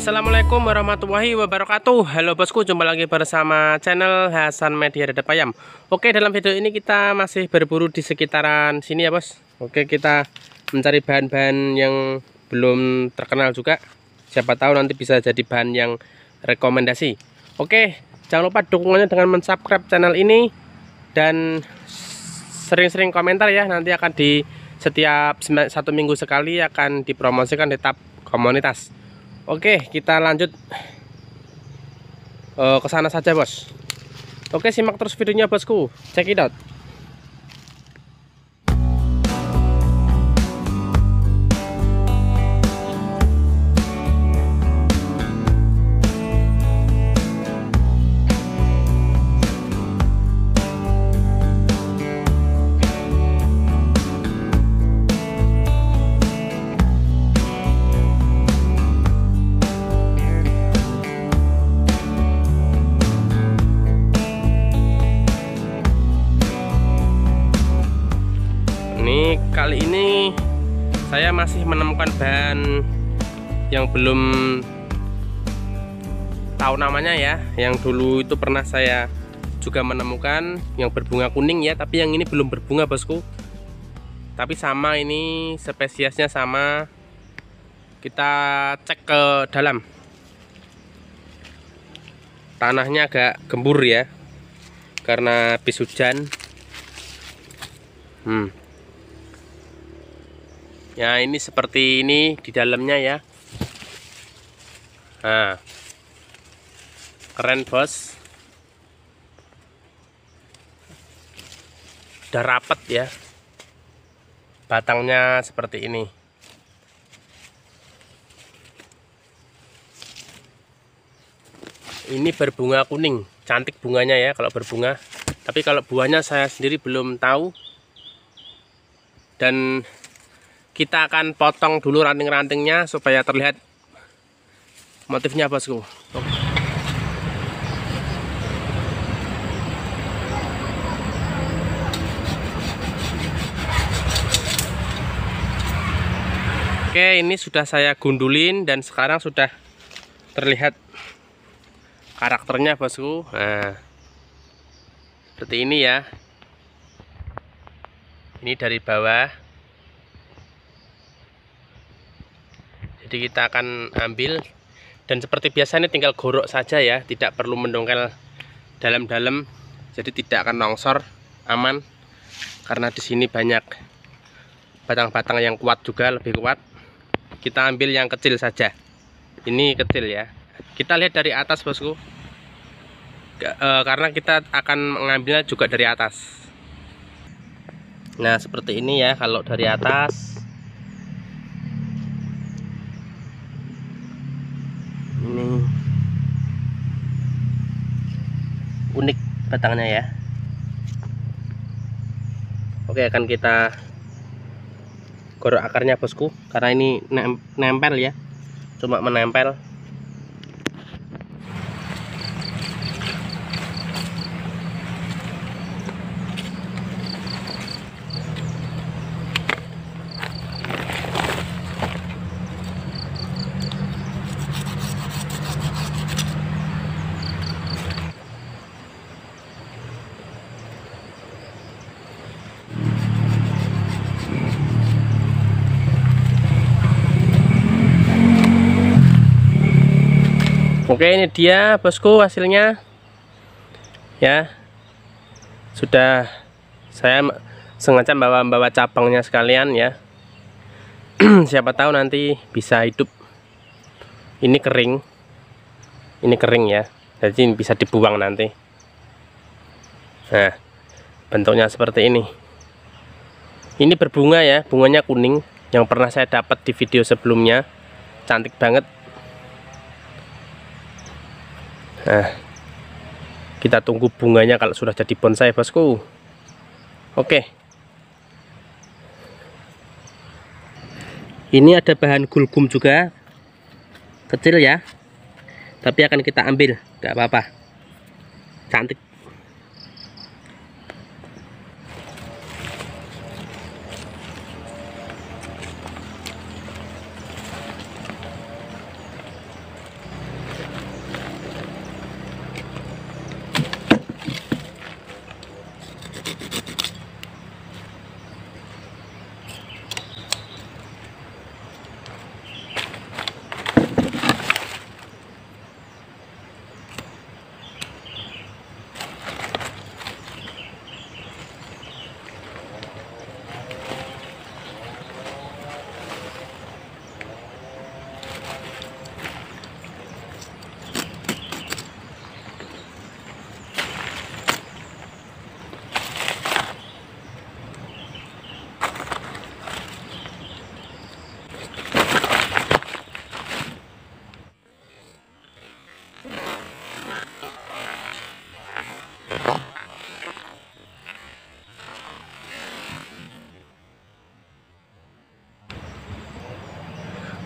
Assalamualaikum warahmatullahi wabarakatuh Halo bosku, jumpa lagi bersama channel Hasan Media Dadap Ayam Oke, dalam video ini kita masih berburu di sekitaran sini ya bos Oke, kita mencari bahan-bahan yang belum terkenal juga Siapa tahu nanti bisa jadi bahan yang rekomendasi Oke, jangan lupa dukungannya dengan mensubscribe channel ini Dan sering-sering komentar ya, nanti akan di setiap satu minggu sekali akan dipromosikan di tab komunitas Oke, kita lanjut uh, ke sana saja, Bos. Oke, simak terus videonya, Bosku. Check it out. kali ini saya masih menemukan bahan yang belum tahu namanya ya yang dulu itu pernah saya juga menemukan yang berbunga kuning ya tapi yang ini belum berbunga bosku tapi sama ini spesiesnya sama kita cek ke dalam tanahnya agak gembur ya karena habis hujan hmm ya ini seperti ini di dalamnya ya nah keren bos udah rapet ya batangnya seperti ini ini berbunga kuning cantik bunganya ya kalau berbunga tapi kalau buahnya saya sendiri belum tahu dan kita akan potong dulu ranting-rantingnya supaya terlihat motifnya bosku Oke ini sudah saya gundulin dan sekarang sudah terlihat karakternya bosku nah, seperti ini ya ini dari bawah jadi kita akan ambil dan seperti biasa ini tinggal gorok saja ya tidak perlu mendongkel dalam-dalam jadi tidak akan longsor aman karena di sini banyak batang-batang yang kuat juga lebih kuat kita ambil yang kecil saja ini kecil ya kita lihat dari atas bosku e, karena kita akan mengambilnya juga dari atas nah seperti ini ya kalau dari atas unik batangnya ya oke akan kita gorok akarnya bosku karena ini nempel ya cuma menempel oke ini dia bosku hasilnya ya sudah saya sengaja bawa-bawa cabangnya sekalian ya siapa tahu nanti bisa hidup ini kering ini kering ya jadi ini bisa dibuang nanti nah bentuknya seperti ini ini berbunga ya bunganya kuning yang pernah saya dapat di video sebelumnya cantik banget Nah, kita tunggu bunganya kalau sudah jadi bonsai, bosku. Oke. Ini ada bahan gulgum juga. Kecil ya. Tapi akan kita ambil, nggak apa-apa. Cantik.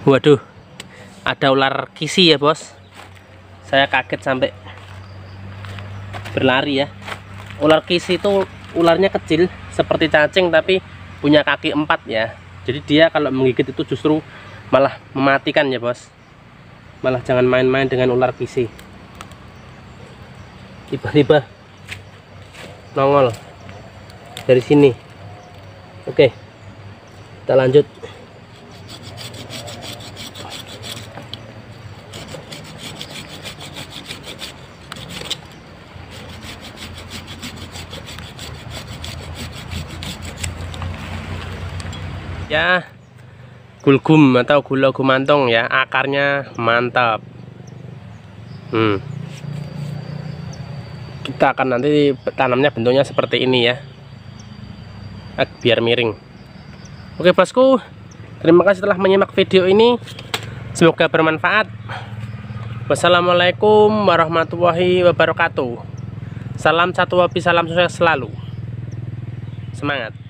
waduh ada ular kisi ya bos saya kaget sampai berlari ya ular kisi itu ularnya kecil seperti cacing tapi punya kaki empat ya jadi dia kalau menggigit itu justru malah mematikan ya bos malah jangan main-main dengan ular kisi tiba-tiba nongol dari sini oke kita lanjut ya gulgum atau gula gumantung ya akarnya mantap hmm. kita akan nanti tanamnya bentuknya seperti ini ya eh, biar miring oke bosku terima kasih telah menyimak video ini semoga bermanfaat wassalamualaikum warahmatullahi wabarakatuh salam satu wabi salam sukses selalu semangat